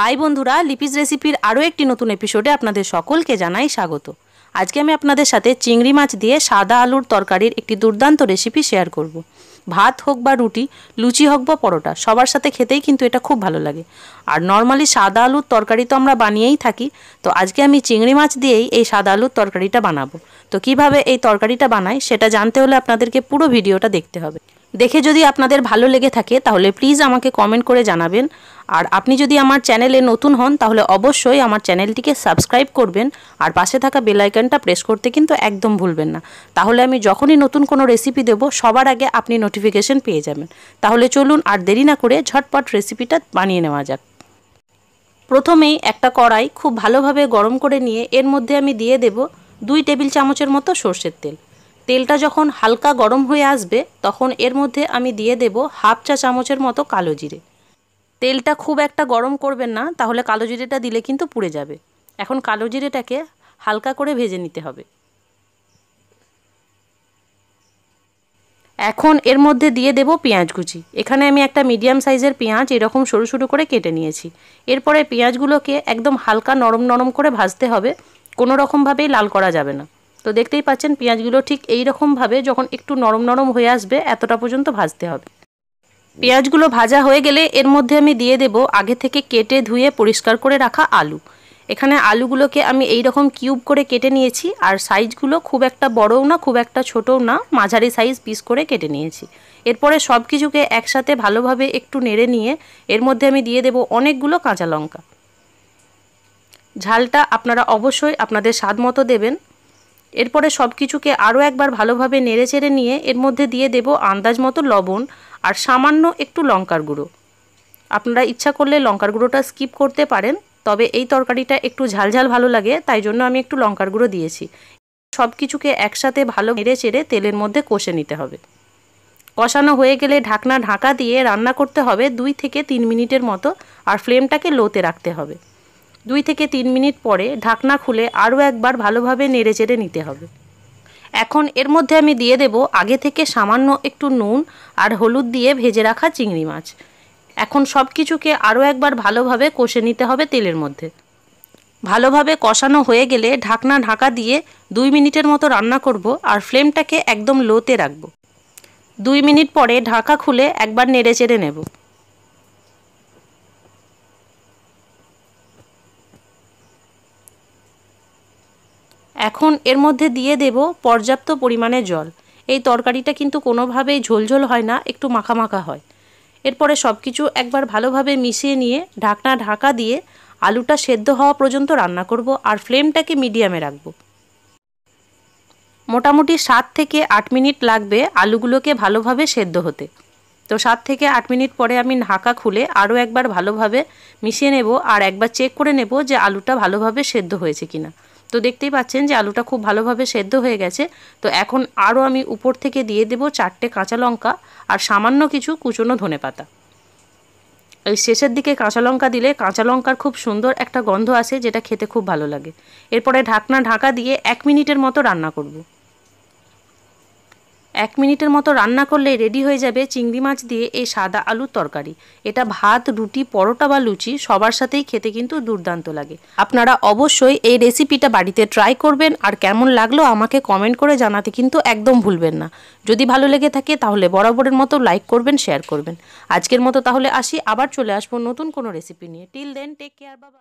High বন্ধুরা লিপিস রেসিপির আরও একটি নতুন এপিসোডে আপনাদের সকলকে জানাই স্বাগত আজকে আমি আপনাদের সাথে চিংড়ি মাছ দিয়ে সাদা আলুর তরকারির একটি দুর্দান্ত রেসিপি শেয়ার করব। ভাত হোক বা রুটি লুচি হোক বা পরোটা সবার সাথে খেতেই কিন্তু এটা খুব ভালো লাগে আর নর্মালি সাদা আলুর তরকারি তো আমরা বানিয়েই থাকি তো আজকে আমি চিংড়ি মাছ দিয়েই এই সাদা আলুর তরকারিটা বানাবো তো কিভাবে এই তরকারিটা বানাই সেটা জানতে হলে আপনাদেরকে পুরো ভিডিওটা দেখতে হবে দেখে যদি আপনাদের ভালো লেগে থাকে তাহলে প্লিজ আমাকে কমেন্ট করে জানাবেন আর আপনি যদি আমার চ্যানেলে নতুন হন তাহলে অবশ্যই আমার চ্যানেলটিকে সাবস্ক্রাইব করবেন আর পাশে থাকা বেলাইকানটা প্রেস করতে কিন্তু একদম ভুলবেন না তাহলে আমি যখনই নতুন কোনো রেসিপি দেব সবার আগে আপনি নোটিফিকেশন পেয়ে যাবেন তাহলে চলুন আর দেরি না করে ঝটপট রেসিপিটা বানিয়ে নেওয়া যাক প্রথমেই একটা কড়াই খুব ভালোভাবে গরম করে নিয়ে এর মধ্যে আমি দিয়ে দেব দুই টেবিল চামচের মতো সর্ষের তেল তেলটা যখন হালকা গরম হয়ে আসবে তখন এর মধ্যে আমি দিয়ে দেব হাফ চা চামচের মতো কালো জিরে তেলটা খুব একটা গরম করবেন না তাহলে কালো জিরেটা দিলে কিন্তু পুড়ে যাবে এখন কালো জিরেটাকে হালকা করে ভেজে নিতে হবে এখন এর মধ্যে দিয়ে দেব পেঁয়াজ কুচি এখানে আমি একটা মিডিয়াম সাইজের পেঁয়াজ এরকম সরু সরু করে কেটে নিয়েছি এরপরে পেঁয়াজগুলোকে একদম হালকা নরম নরম করে ভাজতে হবে কোনো রকমভাবেই লাল করা যাবে না তো দেখতেই পাচ্ছেন পেঁয়াজগুলো ঠিক এই রকমভাবে যখন একটু নরম নরম হয়ে আসবে এতটা পর্যন্ত ভাজতে হবে পেঁয়াজগুলো ভাজা হয়ে গেলে এর মধ্যে আমি দিয়ে দেব আগে থেকে কেটে ধুয়ে পরিষ্কার করে রাখা আলু এখানে আলুগুলোকে আমি এই রকম কিউব করে কেটে নিয়েছি আর সাইজগুলো খুব একটা বড়ও না খুব একটা ছোটও না মাঝারি সাইজ পিস করে কেটে নিয়েছি এরপরে সব কিছুকে একসাথে ভালোভাবে একটু নেড়ে নিয়ে এর মধ্যে আমি দিয়ে দেব অনেকগুলো কাঁচা লঙ্কা ঝালটা আপনারা অবশ্যই আপনাদের স্বাদ মতো দেবেন এরপরে সব কিছুকে আরও একবার ভালোভাবে নেড়েচেড়ে নিয়ে এর মধ্যে দিয়ে দেব আন্দাজ মতো লবণ আর সামান্য একটু লঙ্কার গুঁড়ো আপনারা ইচ্ছা করলে লঙ্কার গুঁড়োটা স্কিপ করতে পারেন তবে এই তরকারিটা একটু ঝালঝাল ভালো লাগে তাই জন্য আমি একটু লঙ্কার গুঁড়ো দিয়েছি সব কিছুকে একসাথে ভালো নেড়ে চেড়ে তেলের মধ্যে কষে নিতে হবে কষানো হয়ে গেলে ঢাকনা ঢাকা দিয়ে রান্না করতে হবে দুই থেকে তিন মিনিটের মতো আর ফ্লেমটাকে লোতে রাখতে হবে দুই থেকে তিন মিনিট পরে ঢাকনা খুলে আরও একবার ভালোভাবে নেড়ে চেড়ে নিতে হবে এখন এর মধ্যে আমি দিয়ে দেব আগে থেকে সামান্য একটু নুন আর হলুদ দিয়ে ভেজে রাখা চিংড়ি মাছ এখন সব কিছুকে আরও একবার ভালোভাবে কষে নিতে হবে তেলের মধ্যে ভালোভাবে কষানো হয়ে গেলে ঢাকনা ঢাকা দিয়ে দুই মিনিটের মতো রান্না করব আর ফ্লেমটাকে একদম লোতে রাখব দুই মিনিট পরে ঢাকা খুলে একবার নেড়ে চেড়ে নেব এখন এর মধ্যে দিয়ে দেব পর্যাপ্ত পরিমাণে জল এই তরকারিটা কিন্তু কোনোভাবেই ঝোলঝোল হয় না একটু মাখামাখা হয় এরপরে সব কিছু একবার ভালোভাবে মিশিয়ে নিয়ে ঢাকনা ঢাকা দিয়ে আলুটা সেদ্ধ হওয়া পর্যন্ত রান্না করব আর ফ্লেমটাকে মিডিয়ামে রাখবো মোটামুটি সাত থেকে আট মিনিট লাগবে আলুগুলোকে ভালোভাবে সেদ্ধ হতে তো সাত থেকে আট মিনিট পরে আমি ঢাকা খুলে আরও একবার ভালোভাবে মিশিয়ে নেব আর একবার চেক করে নেব যে আলুটা ভালোভাবে সেদ্ধ হয়েছে কিনা তো দেখতেই পাচ্ছেন যে আলুটা খুব ভালোভাবে সেদ্ধ হয়ে গেছে তো এখন আরও আমি উপর থেকে দিয়ে দেব চারটে কাঁচা লঙ্কা আর সামান্য কিছু কুচনো ধনে পাতা এই শেষের দিকে কাঁচা লঙ্কা দিলে কাঁচা লঙ্কার খুব সুন্দর একটা গন্ধ আসে যেটা খেতে খুব ভালো লাগে এরপরে ঢাকনা ঢাকা দিয়ে এক মিনিটের মতো রান্না করবো এক মিনিটের মতো রান্না করলে রেডি হয়ে যাবে চিংড়ি মাছ দিয়ে এই সাদা আলুর তরকারি এটা ভাত রুটি পরোটা বা লুচি সবার সাথেই খেতে কিন্তু দুর্দান্ত লাগে আপনারা অবশ্যই এই রেসিপিটা বাড়িতে ট্রাই করবেন আর কেমন লাগলো আমাকে কমেন্ট করে জানাতে কিন্তু একদম ভুলবেন না যদি ভালো লেগে থাকে তাহলে বরাবরের মতো লাইক করবেন শেয়ার করবেন আজকের মতো তাহলে আসি আবার চলে আসবো নতুন কোনো রেসিপি নিয়ে টিল দেন টেক কেয়ার বাবা